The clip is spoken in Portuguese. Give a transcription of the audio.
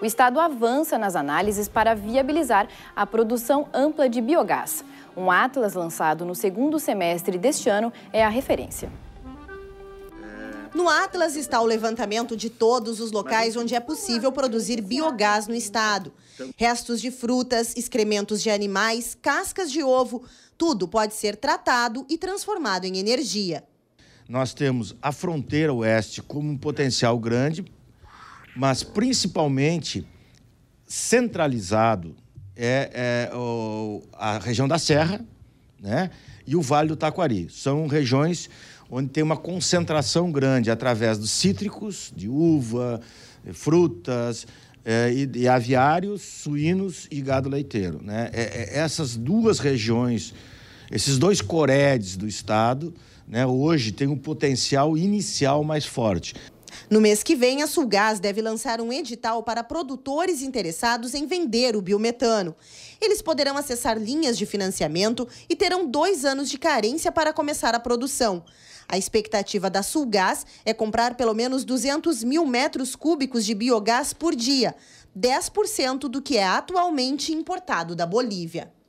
o Estado avança nas análises para viabilizar a produção ampla de biogás. Um atlas lançado no segundo semestre deste ano é a referência. No Atlas está o levantamento de todos os locais onde é possível produzir biogás no estado. Restos de frutas, excrementos de animais, cascas de ovo, tudo pode ser tratado e transformado em energia. Nós temos a fronteira oeste como um potencial grande mas principalmente centralizado é, é o, a região da Serra né, e o Vale do Taquari. São regiões onde tem uma concentração grande através dos cítricos, de uva, eh, frutas, é, e, e, aviários, suínos e gado leiteiro. Né? É, é, essas duas regiões, esses dois coredes do Estado, né, hoje têm um potencial inicial mais forte. No mês que vem, a Sulgás deve lançar um edital para produtores interessados em vender o biometano. Eles poderão acessar linhas de financiamento e terão dois anos de carência para começar a produção. A expectativa da Sulgás é comprar pelo menos 200 mil metros cúbicos de biogás por dia, 10% do que é atualmente importado da Bolívia.